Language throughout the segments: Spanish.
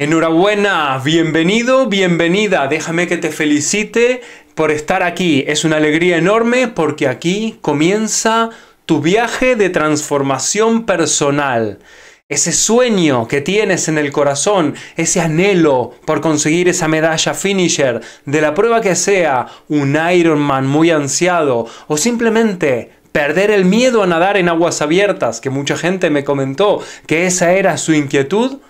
Enhorabuena, bienvenido, bienvenida. Déjame que te felicite por estar aquí. Es una alegría enorme porque aquí comienza tu viaje de transformación personal. Ese sueño que tienes en el corazón, ese anhelo por conseguir esa medalla finisher, de la prueba que sea, un Ironman muy ansiado o simplemente perder el miedo a nadar en aguas abiertas, que mucha gente me comentó que esa era su inquietud,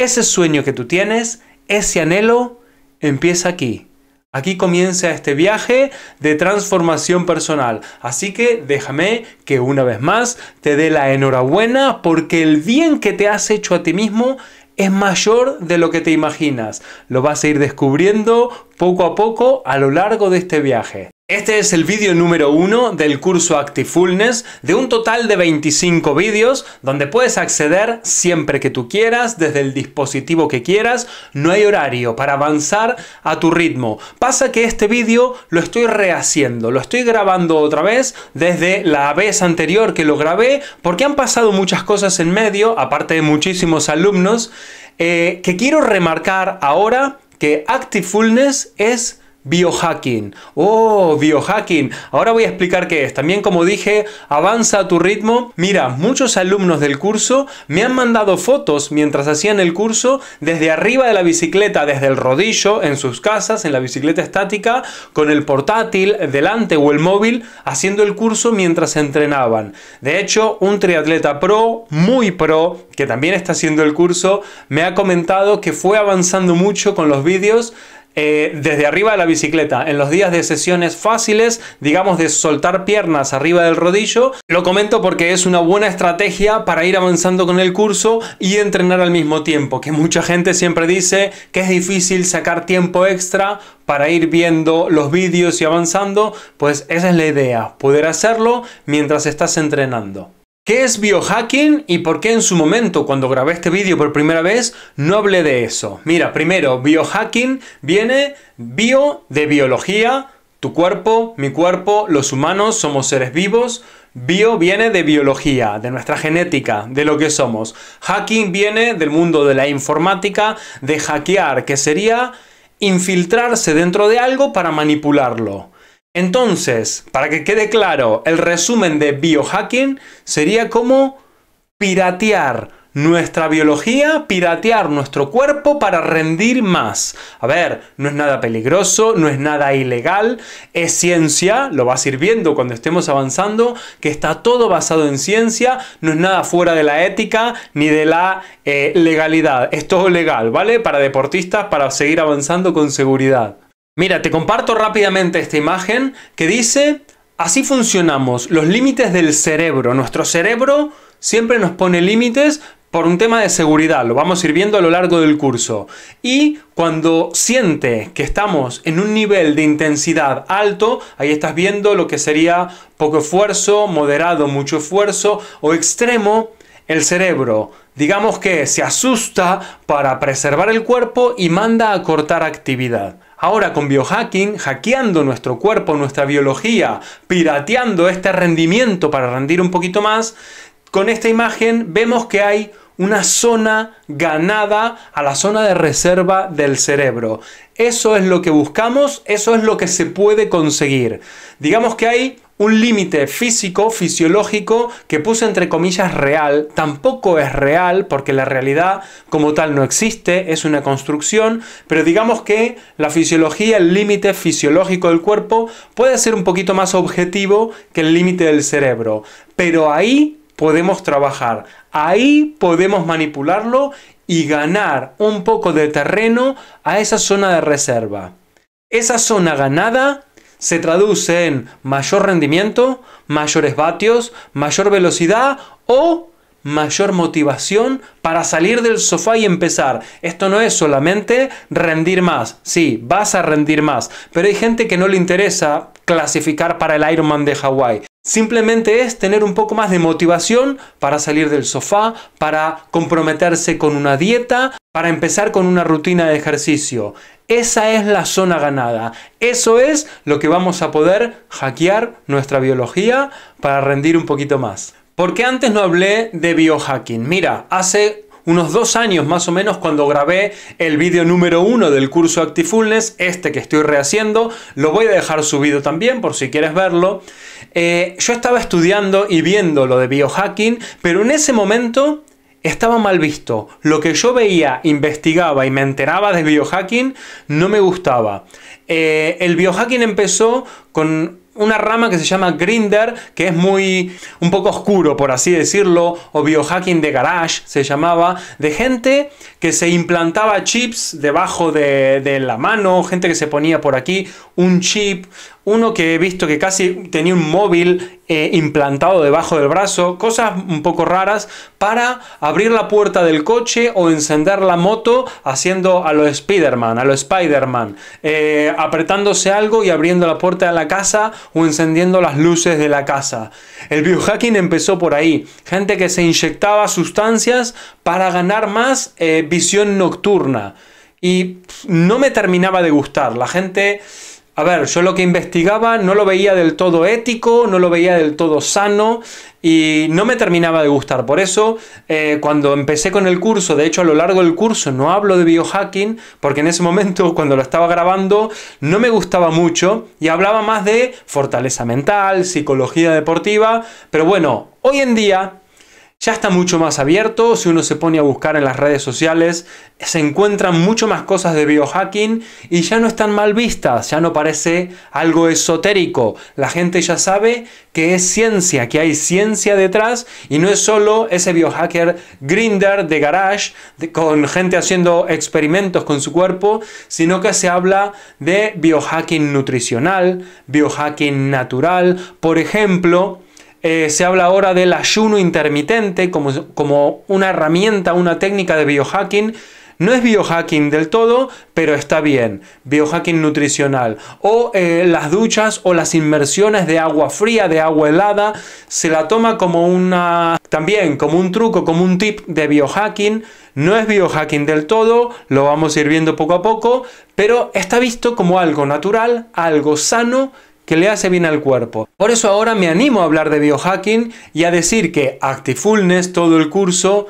ese sueño que tú tienes, ese anhelo, empieza aquí. Aquí comienza este viaje de transformación personal. Así que déjame que una vez más te dé la enhorabuena porque el bien que te has hecho a ti mismo es mayor de lo que te imaginas. Lo vas a ir descubriendo poco a poco a lo largo de este viaje. Este es el vídeo número 1 del curso ActiveFullness de un total de 25 vídeos, donde puedes acceder siempre que tú quieras, desde el dispositivo que quieras, no hay horario, para avanzar a tu ritmo. Pasa que este vídeo lo estoy rehaciendo, lo estoy grabando otra vez desde la vez anterior que lo grabé, porque han pasado muchas cosas en medio, aparte de muchísimos alumnos, eh, que quiero remarcar ahora que ActiveFullness es Biohacking. Oh, biohacking. Ahora voy a explicar qué es. También como dije, avanza a tu ritmo. Mira, muchos alumnos del curso me han mandado fotos mientras hacían el curso desde arriba de la bicicleta, desde el rodillo, en sus casas, en la bicicleta estática, con el portátil delante o el móvil, haciendo el curso mientras entrenaban. De hecho, un triatleta pro, muy pro, que también está haciendo el curso, me ha comentado que fue avanzando mucho con los vídeos eh, desde arriba de la bicicleta. En los días de sesiones fáciles, digamos de soltar piernas arriba del rodillo, lo comento porque es una buena estrategia para ir avanzando con el curso y entrenar al mismo tiempo, que mucha gente siempre dice que es difícil sacar tiempo extra para ir viendo los vídeos y avanzando, pues esa es la idea, poder hacerlo mientras estás entrenando. ¿Qué es biohacking y por qué en su momento, cuando grabé este vídeo por primera vez, no hablé de eso? Mira, primero, biohacking viene bio de biología, tu cuerpo, mi cuerpo, los humanos somos seres vivos. Bio viene de biología, de nuestra genética, de lo que somos. Hacking viene del mundo de la informática, de hackear, que sería infiltrarse dentro de algo para manipularlo. Entonces, para que quede claro, el resumen de biohacking sería como piratear nuestra biología, piratear nuestro cuerpo para rendir más. A ver, no es nada peligroso, no es nada ilegal, es ciencia, lo vas a ir viendo cuando estemos avanzando, que está todo basado en ciencia, no es nada fuera de la ética ni de la eh, legalidad, es todo legal, ¿vale? Para deportistas, para seguir avanzando con seguridad. Mira, te comparto rápidamente esta imagen que dice, así funcionamos, los límites del cerebro. Nuestro cerebro siempre nos pone límites por un tema de seguridad, lo vamos a ir viendo a lo largo del curso. Y cuando siente que estamos en un nivel de intensidad alto, ahí estás viendo lo que sería poco esfuerzo, moderado, mucho esfuerzo o extremo, el cerebro, digamos que se asusta para preservar el cuerpo y manda a cortar actividad. Ahora con biohacking, hackeando nuestro cuerpo, nuestra biología, pirateando este rendimiento para rendir un poquito más, con esta imagen vemos que hay una zona ganada a la zona de reserva del cerebro. Eso es lo que buscamos, eso es lo que se puede conseguir. Digamos que hay un límite físico, fisiológico, que puse entre comillas real, tampoco es real porque la realidad como tal no existe, es una construcción, pero digamos que la fisiología, el límite fisiológico del cuerpo puede ser un poquito más objetivo que el límite del cerebro, pero ahí podemos trabajar, ahí podemos manipularlo y ganar un poco de terreno a esa zona de reserva. Esa zona ganada se traduce en mayor rendimiento, mayores vatios, mayor velocidad o mayor motivación para salir del sofá y empezar. Esto no es solamente rendir más. Sí, vas a rendir más. Pero hay gente que no le interesa clasificar para el Ironman de Hawái. Simplemente es tener un poco más de motivación para salir del sofá, para comprometerse con una dieta, para empezar con una rutina de ejercicio. Esa es la zona ganada. Eso es lo que vamos a poder hackear nuestra biología para rendir un poquito más. Porque antes no hablé de biohacking. Mira, hace unos dos años más o menos cuando grabé el vídeo número uno del curso Actifulness, este que estoy rehaciendo, lo voy a dejar subido también por si quieres verlo. Eh, yo estaba estudiando y viendo lo de biohacking, pero en ese momento estaba mal visto. Lo que yo veía, investigaba y me enteraba de biohacking no me gustaba. Eh, el biohacking empezó con una rama que se llama Grinder, que es muy un poco oscuro, por así decirlo, o biohacking de garage se llamaba, de gente que se implantaba chips debajo de, de la mano, gente que se ponía por aquí un chip, uno que he visto que casi tenía un móvil eh, implantado debajo del brazo, cosas un poco raras, para abrir la puerta del coche o encender la moto haciendo a lo Spider-Man, a lo Spider-Man, eh, apretándose algo y abriendo la puerta de la casa o encendiendo las luces de la casa. El biohacking empezó por ahí, gente que se inyectaba sustancias para ganar más eh, visión nocturna. Y no me terminaba de gustar, la gente a ver, yo lo que investigaba no lo veía del todo ético, no lo veía del todo sano y no me terminaba de gustar. Por eso, eh, cuando empecé con el curso, de hecho a lo largo del curso no hablo de biohacking, porque en ese momento cuando lo estaba grabando no me gustaba mucho y hablaba más de fortaleza mental, psicología deportiva, pero bueno, hoy en día ya está mucho más abierto, si uno se pone a buscar en las redes sociales, se encuentran mucho más cosas de biohacking y ya no están mal vistas, ya no parece algo esotérico. La gente ya sabe que es ciencia, que hay ciencia detrás y no es solo ese biohacker grinder de garage con gente haciendo experimentos con su cuerpo, sino que se habla de biohacking nutricional, biohacking natural, por ejemplo, eh, se habla ahora del ayuno intermitente como, como una herramienta, una técnica de biohacking no es biohacking del todo, pero está bien. Biohacking nutricional. O eh, las duchas o las inmersiones de agua fría, de agua helada, se la toma como una... También como un truco, como un tip de biohacking. No es biohacking del todo, lo vamos a ir viendo poco a poco, pero está visto como algo natural, algo sano que le hace bien al cuerpo. Por eso ahora me animo a hablar de biohacking y a decir que Actifullness, todo el curso,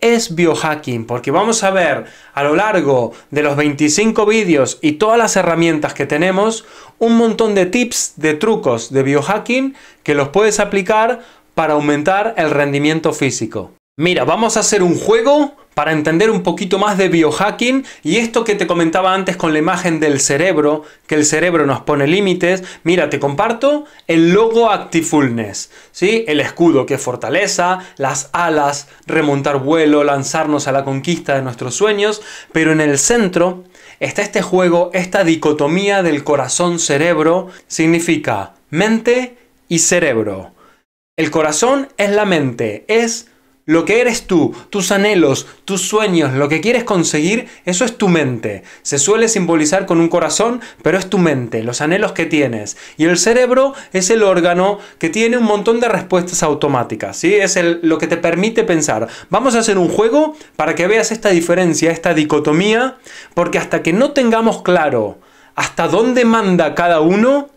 es biohacking, porque vamos a ver a lo largo de los 25 vídeos y todas las herramientas que tenemos, un montón de tips, de trucos de biohacking que los puedes aplicar para aumentar el rendimiento físico. Mira, vamos a hacer un juego para entender un poquito más de biohacking y esto que te comentaba antes con la imagen del cerebro, que el cerebro nos pone límites, mira, te comparto el logo Actifullness, ¿sí? El escudo que fortaleza, las alas, remontar vuelo, lanzarnos a la conquista de nuestros sueños, pero en el centro está este juego, esta dicotomía del corazón-cerebro, significa mente y cerebro. El corazón es la mente, es lo que eres tú, tus anhelos, tus sueños, lo que quieres conseguir, eso es tu mente. Se suele simbolizar con un corazón, pero es tu mente, los anhelos que tienes. Y el cerebro es el órgano que tiene un montón de respuestas automáticas, ¿sí? Es lo que te permite pensar. Vamos a hacer un juego para que veas esta diferencia, esta dicotomía, porque hasta que no tengamos claro hasta dónde manda cada uno,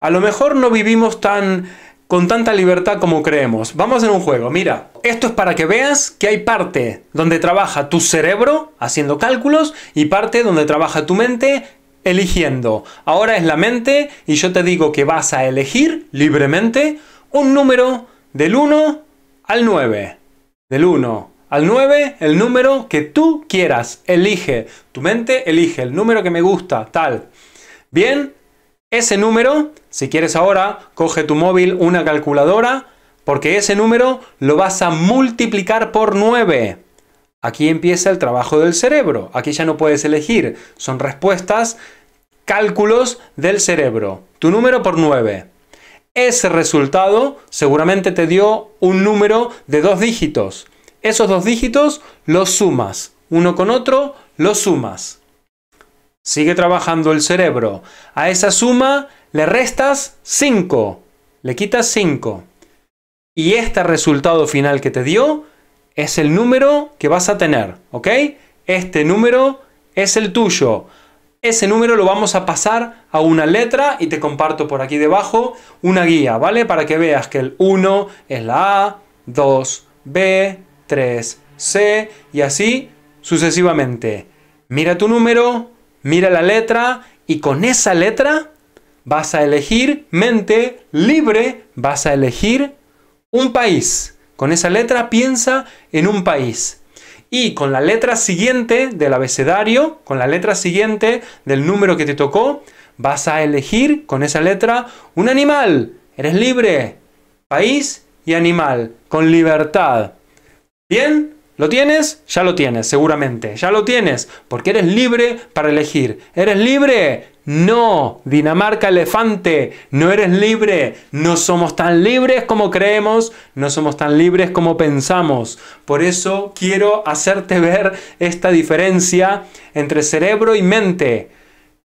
a lo mejor no vivimos tan con tanta libertad como creemos. Vamos en un juego, mira. Esto es para que veas que hay parte donde trabaja tu cerebro haciendo cálculos y parte donde trabaja tu mente eligiendo. Ahora es la mente y yo te digo que vas a elegir libremente un número del 1 al 9. Del 1 al 9, el número que tú quieras. Elige. Tu mente elige el número que me gusta, tal. Bien, ese número, si quieres ahora, coge tu móvil una calculadora, porque ese número lo vas a multiplicar por 9. Aquí empieza el trabajo del cerebro. Aquí ya no puedes elegir. Son respuestas, cálculos del cerebro. Tu número por 9. Ese resultado seguramente te dio un número de dos dígitos. Esos dos dígitos los sumas. Uno con otro los sumas. Sigue trabajando el cerebro. A esa suma le restas 5. Le quitas 5. Y este resultado final que te dio es el número que vas a tener. ¿Ok? Este número es el tuyo. Ese número lo vamos a pasar a una letra y te comparto por aquí debajo una guía, ¿vale? Para que veas que el 1 es la A, 2, B, 3, C y así sucesivamente. Mira tu número, mira la letra y con esa letra vas a elegir mente libre, vas a elegir un país. Con esa letra piensa en un país. Y con la letra siguiente del abecedario, con la letra siguiente del número que te tocó, vas a elegir con esa letra un animal. Eres libre. País y animal. Con libertad. ¿Bien? ¿Lo tienes? Ya lo tienes, seguramente. Ya lo tienes, porque eres libre para elegir. ¿Eres libre? No, Dinamarca elefante, no eres libre. No somos tan libres como creemos, no somos tan libres como pensamos. Por eso quiero hacerte ver esta diferencia entre cerebro y mente.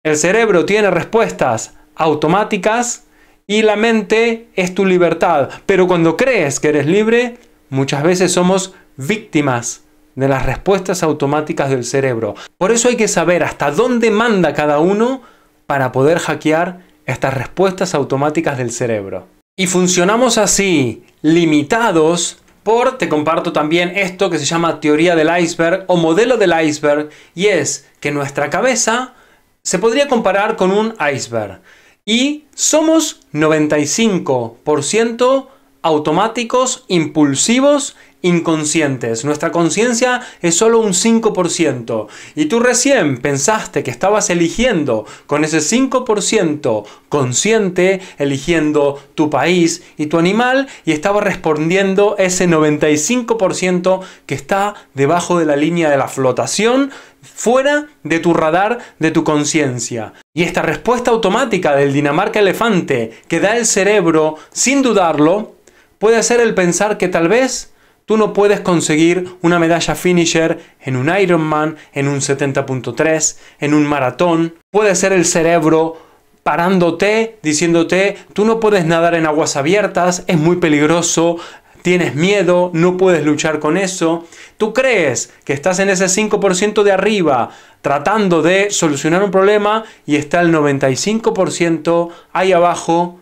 El cerebro tiene respuestas automáticas y la mente es tu libertad. Pero cuando crees que eres libre, muchas veces somos víctimas de las respuestas automáticas del cerebro. Por eso hay que saber hasta dónde manda cada uno para poder hackear estas respuestas automáticas del cerebro. Y funcionamos así, limitados por, te comparto también esto que se llama teoría del iceberg o modelo del iceberg, y es que nuestra cabeza se podría comparar con un iceberg. Y somos 95% automáticos, impulsivos inconscientes. Nuestra conciencia es solo un 5%. Y tú recién pensaste que estabas eligiendo con ese 5% consciente, eligiendo tu país y tu animal, y estaba respondiendo ese 95% que está debajo de la línea de la flotación, fuera de tu radar, de tu conciencia. Y esta respuesta automática del Dinamarca Elefante que da el cerebro sin dudarlo, puede ser el pensar que tal vez Tú no puedes conseguir una medalla finisher en un Ironman, en un 70.3, en un maratón. Puede ser el cerebro parándote, diciéndote, tú no puedes nadar en aguas abiertas, es muy peligroso, tienes miedo, no puedes luchar con eso. Tú crees que estás en ese 5% de arriba tratando de solucionar un problema y está el 95% ahí abajo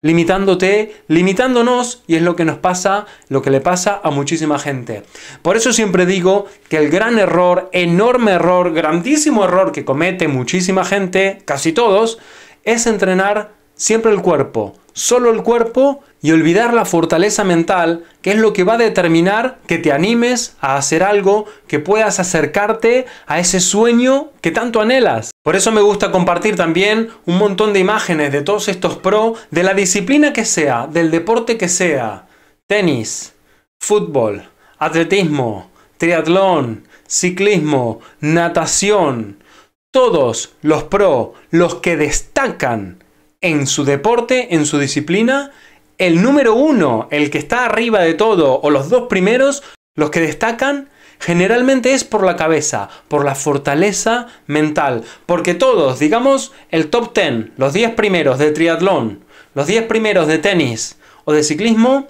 limitándote, limitándonos, y es lo que nos pasa, lo que le pasa a muchísima gente. Por eso siempre digo que el gran error, enorme error, grandísimo error que comete muchísima gente, casi todos, es entrenar siempre el cuerpo, solo el cuerpo y olvidar la fortaleza mental, que es lo que va a determinar que te animes a hacer algo, que puedas acercarte a ese sueño que tanto anhelas. Por eso me gusta compartir también un montón de imágenes de todos estos pro, de la disciplina que sea, del deporte que sea, tenis, fútbol, atletismo, triatlón, ciclismo, natación, todos los pro, los que destacan en su deporte, en su disciplina, el número uno, el que está arriba de todo, o los dos primeros, los que destacan, generalmente es por la cabeza, por la fortaleza mental. Porque todos, digamos, el top 10, los diez primeros de triatlón, los 10 primeros de tenis o de ciclismo,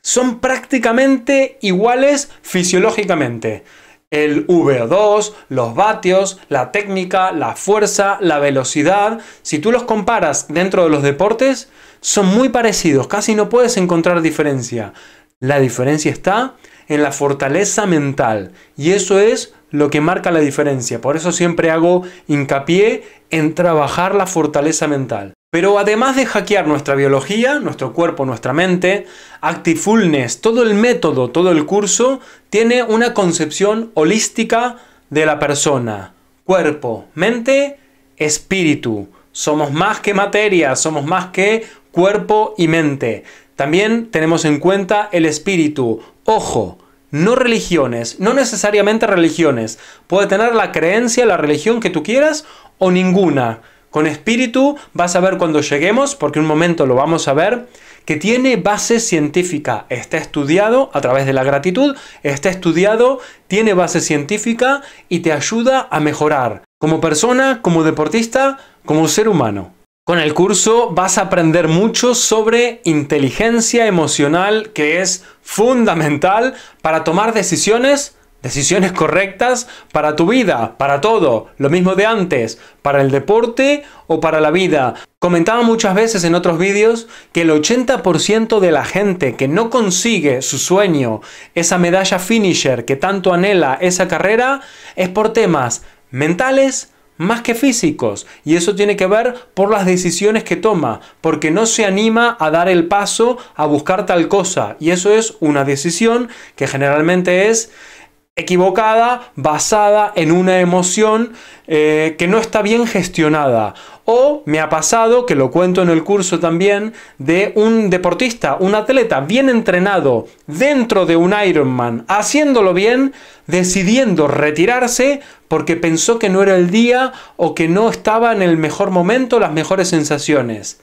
son prácticamente iguales fisiológicamente. El VO2, los vatios, la técnica, la fuerza, la velocidad, si tú los comparas dentro de los deportes, son muy parecidos, casi no puedes encontrar diferencia. La diferencia está en la fortaleza mental y eso es lo que marca la diferencia. Por eso siempre hago hincapié en trabajar la fortaleza mental. Pero además de hackear nuestra biología, nuestro cuerpo, nuestra mente, Actifullness, todo el método, todo el curso, tiene una concepción holística de la persona. Cuerpo, mente, espíritu. Somos más que materia, somos más que cuerpo y mente. También tenemos en cuenta el espíritu. Ojo, no religiones, no necesariamente religiones. Puede tener la creencia, la religión que tú quieras o ninguna. Con espíritu vas a ver cuando lleguemos, porque un momento lo vamos a ver, que tiene base científica. Está estudiado a través de la gratitud, está estudiado, tiene base científica y te ayuda a mejorar como persona, como deportista, como ser humano. Con el curso vas a aprender mucho sobre inteligencia emocional que es fundamental para tomar decisiones, decisiones correctas para tu vida, para todo, lo mismo de antes, para el deporte o para la vida. Comentaba muchas veces en otros vídeos que el 80% de la gente que no consigue su sueño, esa medalla finisher que tanto anhela esa carrera, es por temas mentales, más que físicos. Y eso tiene que ver por las decisiones que toma, porque no se anima a dar el paso a buscar tal cosa. Y eso es una decisión que generalmente es equivocada, basada en una emoción eh, que no está bien gestionada. O me ha pasado, que lo cuento en el curso también, de un deportista, un atleta bien entrenado dentro de un Ironman, haciéndolo bien, decidiendo retirarse porque pensó que no era el día o que no estaba en el mejor momento, las mejores sensaciones.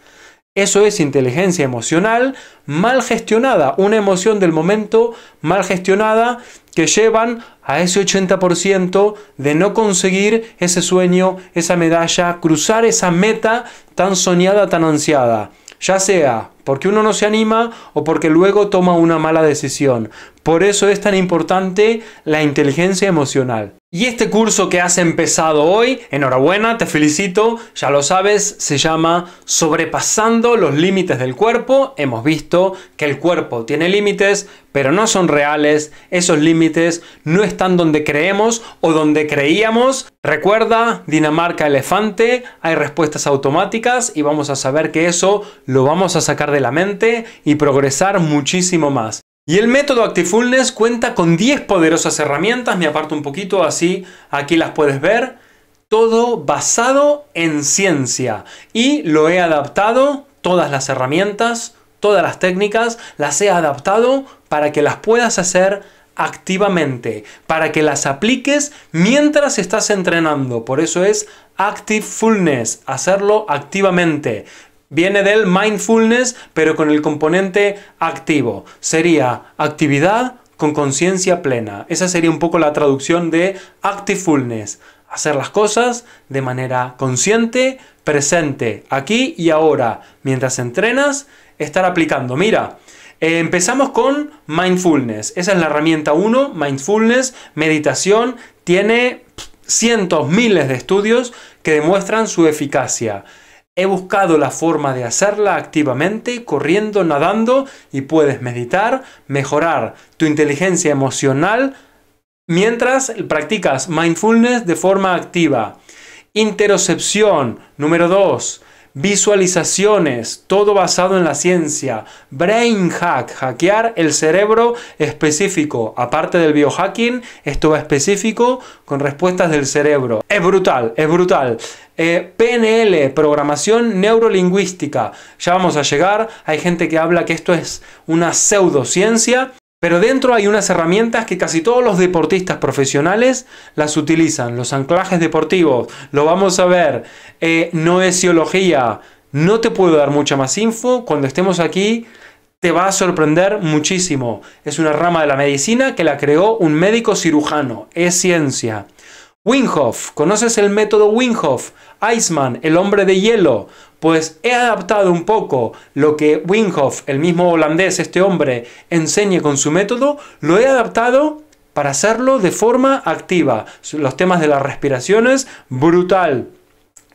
Eso es inteligencia emocional mal gestionada, una emoción del momento mal gestionada que llevan a ese 80% de no conseguir ese sueño, esa medalla, cruzar esa meta tan soñada, tan ansiada. Ya sea porque uno no se anima o porque luego toma una mala decisión. Por eso es tan importante la inteligencia emocional. Y este curso que has empezado hoy, enhorabuena, te felicito, ya lo sabes, se llama Sobrepasando los límites del cuerpo. Hemos visto que el cuerpo tiene límites, pero no son reales, esos límites no están donde creemos o donde creíamos. Recuerda, Dinamarca Elefante, hay respuestas automáticas y vamos a saber que eso lo vamos a sacar de la mente y progresar muchísimo más. Y el método ActiveFulness cuenta con 10 poderosas herramientas, me aparto un poquito así, aquí las puedes ver, todo basado en ciencia y lo he adaptado, todas las herramientas, todas las técnicas, las he adaptado para que las puedas hacer activamente, para que las apliques mientras estás entrenando, por eso es Fullness, hacerlo activamente. Viene del mindfulness, pero con el componente activo. Sería actividad con conciencia plena. Esa sería un poco la traducción de activefulness. Hacer las cosas de manera consciente, presente, aquí y ahora. Mientras entrenas, estar aplicando. Mira, eh, empezamos con mindfulness. Esa es la herramienta 1, mindfulness, meditación. Tiene cientos, miles de estudios que demuestran su eficacia. He buscado la forma de hacerla activamente, corriendo, nadando, y puedes meditar, mejorar tu inteligencia emocional mientras practicas mindfulness de forma activa. Interocepción, número 2 visualizaciones, todo basado en la ciencia, brain hack, hackear el cerebro específico, aparte del biohacking, esto va específico con respuestas del cerebro. Es brutal, es brutal. Eh, PNL, programación neurolingüística, ya vamos a llegar, hay gente que habla que esto es una pseudociencia, pero dentro hay unas herramientas que casi todos los deportistas profesionales las utilizan. Los anclajes deportivos, lo vamos a ver. Eh, no es ciología. No te puedo dar mucha más info. Cuando estemos aquí te va a sorprender muchísimo. Es una rama de la medicina que la creó un médico cirujano. Es ciencia. Winghoff, ¿conoces el método Winghoff? Iceman, el hombre de hielo pues he adaptado un poco lo que Winghoff, el mismo holandés, este hombre, enseñe con su método, lo he adaptado para hacerlo de forma activa. Los temas de las respiraciones, brutal.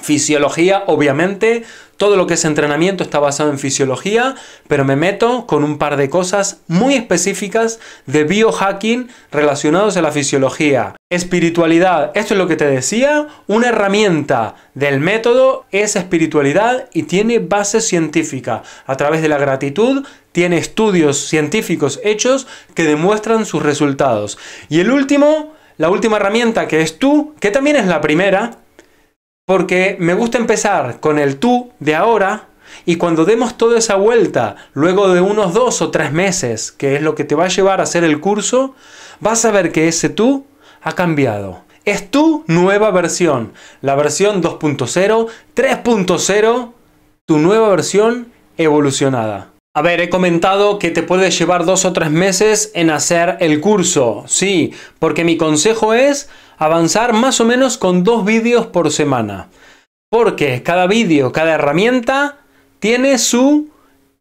Fisiología, obviamente, todo lo que es entrenamiento está basado en fisiología, pero me meto con un par de cosas muy específicas de biohacking relacionados a la fisiología. Espiritualidad, esto es lo que te decía, una herramienta del método es espiritualidad y tiene base científica. A través de la gratitud tiene estudios científicos hechos que demuestran sus resultados. Y el último, la última herramienta que es tú, que también es la primera, porque me gusta empezar con el tú de ahora y cuando demos toda esa vuelta, luego de unos dos o tres meses, que es lo que te va a llevar a hacer el curso, vas a ver que ese tú ha cambiado. Es tu nueva versión, la versión 2.0, 3.0, tu nueva versión evolucionada. A ver, he comentado que te puedes llevar dos o tres meses en hacer el curso, sí, porque mi consejo es avanzar más o menos con dos vídeos por semana. Porque cada vídeo, cada herramienta tiene su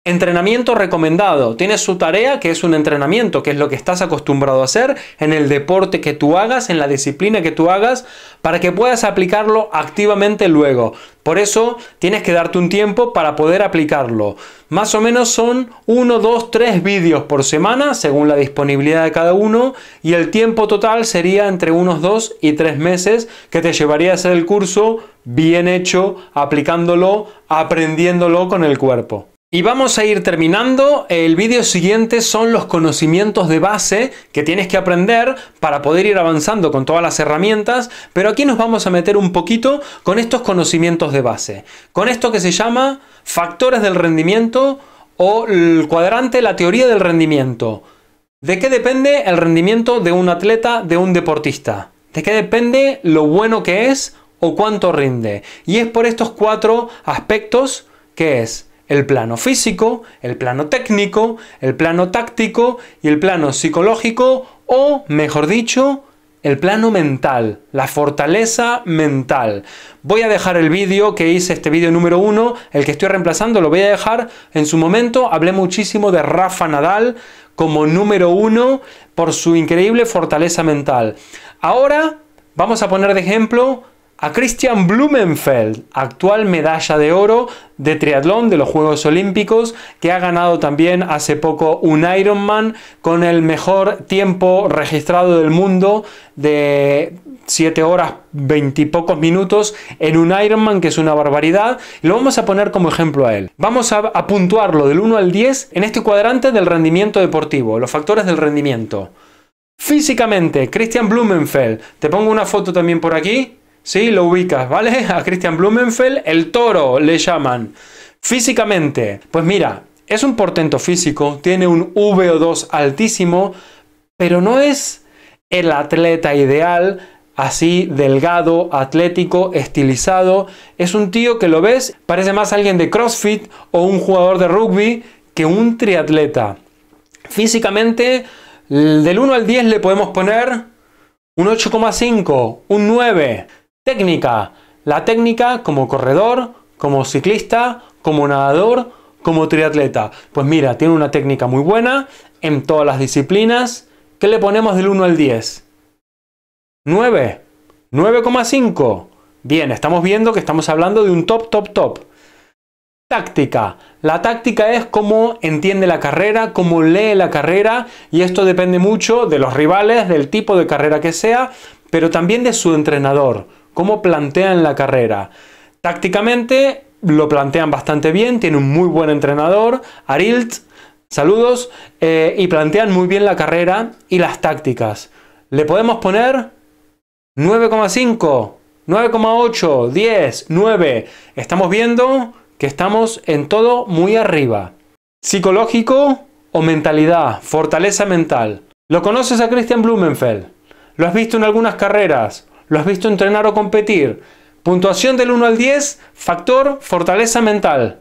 Entrenamiento recomendado. Tienes su tarea, que es un entrenamiento, que es lo que estás acostumbrado a hacer en el deporte que tú hagas, en la disciplina que tú hagas, para que puedas aplicarlo activamente luego. Por eso tienes que darte un tiempo para poder aplicarlo. Más o menos son 1, 2, 3 vídeos por semana, según la disponibilidad de cada uno, y el tiempo total sería entre unos 2 y 3 meses que te llevaría a hacer el curso bien hecho, aplicándolo, aprendiéndolo con el cuerpo. Y vamos a ir terminando. El vídeo siguiente son los conocimientos de base que tienes que aprender para poder ir avanzando con todas las herramientas, pero aquí nos vamos a meter un poquito con estos conocimientos de base, con esto que se llama factores del rendimiento o el cuadrante, la teoría del rendimiento. ¿De qué depende el rendimiento de un atleta, de un deportista? ¿De qué depende lo bueno que es o cuánto rinde? Y es por estos cuatro aspectos que es el plano físico, el plano técnico, el plano táctico y el plano psicológico o, mejor dicho, el plano mental, la fortaleza mental. Voy a dejar el vídeo que hice, este vídeo número uno, el que estoy reemplazando, lo voy a dejar en su momento. Hablé muchísimo de Rafa Nadal como número uno por su increíble fortaleza mental. Ahora vamos a poner de ejemplo a Christian Blumenfeld, actual medalla de oro de triatlón de los Juegos Olímpicos, que ha ganado también hace poco un Ironman con el mejor tiempo registrado del mundo de 7 horas 20 y pocos minutos en un Ironman, que es una barbaridad. Lo vamos a poner como ejemplo a él. Vamos a, puntuarlo del 1 al 10 en este cuadrante del rendimiento deportivo, los factores del rendimiento. Físicamente, Christian Blumenfeld, te pongo una foto también por aquí, ¿sí? Lo ubicas, ¿vale? A Christian Blumenfeld, el toro le llaman. Físicamente, pues mira, es un portento físico, tiene un VO2 altísimo, pero no es el atleta ideal, así delgado, atlético, estilizado. Es un tío que lo ves, parece más alguien de CrossFit o un jugador de rugby que un triatleta. Físicamente, del 1 al 10 le podemos poner un 8,5, un 9. Técnica. La técnica como corredor, como ciclista, como nadador, como triatleta. Pues mira, tiene una técnica muy buena en todas las disciplinas. ¿Qué le ponemos del 1 al 10? 9. 9,5. Bien, estamos viendo que estamos hablando de un top, top, top. Táctica. La táctica es cómo entiende la carrera, cómo lee la carrera y esto depende mucho de los rivales, del tipo de carrera que sea, pero también de su entrenador cómo plantean la carrera. Tácticamente lo plantean bastante bien, tiene un muy buen entrenador, Arilt, saludos, eh, y plantean muy bien la carrera y las tácticas. Le podemos poner 9,5, 9,8, 10, 9. Estamos viendo que estamos en todo muy arriba. Psicológico o mentalidad, fortaleza mental. ¿Lo conoces a Christian Blumenfeld? ¿Lo has visto en algunas carreras? ¿Lo has visto entrenar o competir? Puntuación del 1 al 10, factor fortaleza mental.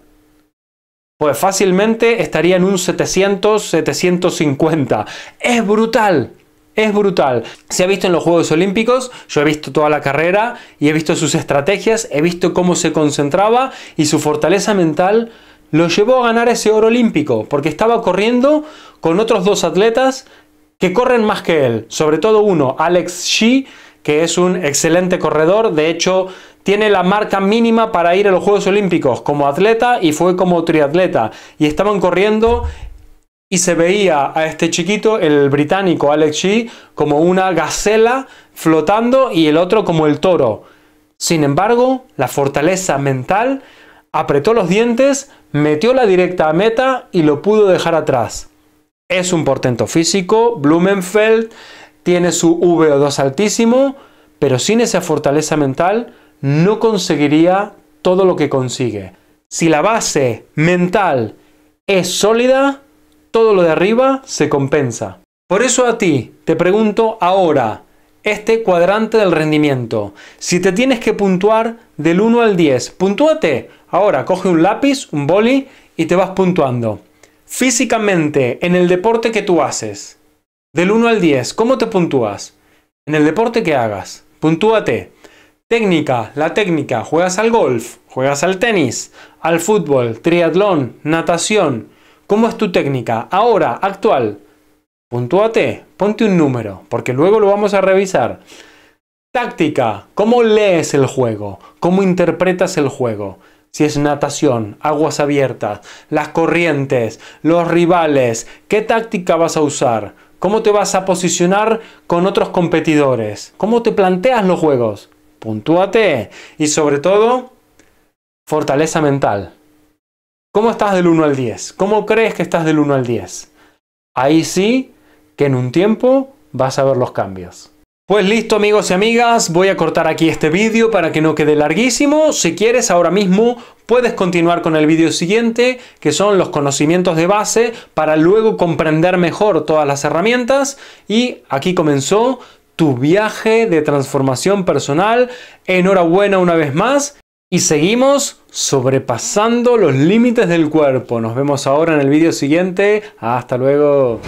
Pues fácilmente estaría en un 700, 750. Es brutal. Es brutal. Se ha visto en los Juegos Olímpicos, yo he visto toda la carrera y he visto sus estrategias, he visto cómo se concentraba y su fortaleza mental lo llevó a ganar ese oro olímpico, porque estaba corriendo con otros dos atletas que corren más que él, sobre todo uno, Alex Shee, que es un excelente corredor, de hecho tiene la marca mínima para ir a los Juegos Olímpicos como atleta y fue como triatleta y estaban corriendo y se veía a este chiquito, el británico Alex G, como una gacela flotando y el otro como el toro. Sin embargo, la fortaleza mental apretó los dientes, metió la directa a meta y lo pudo dejar atrás. Es un portento físico, Blumenfeld tiene su VO2 altísimo, pero sin esa fortaleza mental no conseguiría todo lo que consigue. Si la base mental es sólida, todo lo de arriba se compensa. Por eso a ti te pregunto ahora, este cuadrante del rendimiento, si te tienes que puntuar del 1 al 10, puntúate. Ahora coge un lápiz, un boli y te vas puntuando. Físicamente, en el deporte que tú haces, del 1 al 10, ¿cómo te puntúas? En el deporte que hagas, puntúate. Técnica, la técnica, juegas al golf, juegas al tenis, al fútbol, triatlón, natación. ¿Cómo es tu técnica? Ahora, actual. Puntúate, ponte un número, porque luego lo vamos a revisar. Táctica, ¿cómo lees el juego? ¿Cómo interpretas el juego? Si es natación, aguas abiertas, las corrientes, los rivales, ¿qué táctica vas a usar? ¿Cómo te vas a posicionar con otros competidores? ¿Cómo te planteas los juegos? Puntúate. Y sobre todo, fortaleza mental. ¿Cómo estás del 1 al 10? ¿Cómo crees que estás del 1 al 10? Ahí sí que en un tiempo vas a ver los cambios. Pues listo amigos y amigas, voy a cortar aquí este vídeo para que no quede larguísimo. Si quieres ahora mismo puedes continuar con el vídeo siguiente, que son los conocimientos de base para luego comprender mejor todas las herramientas. Y aquí comenzó tu viaje de transformación personal. Enhorabuena una vez más y seguimos sobrepasando los límites del cuerpo. Nos vemos ahora en el vídeo siguiente. Hasta luego.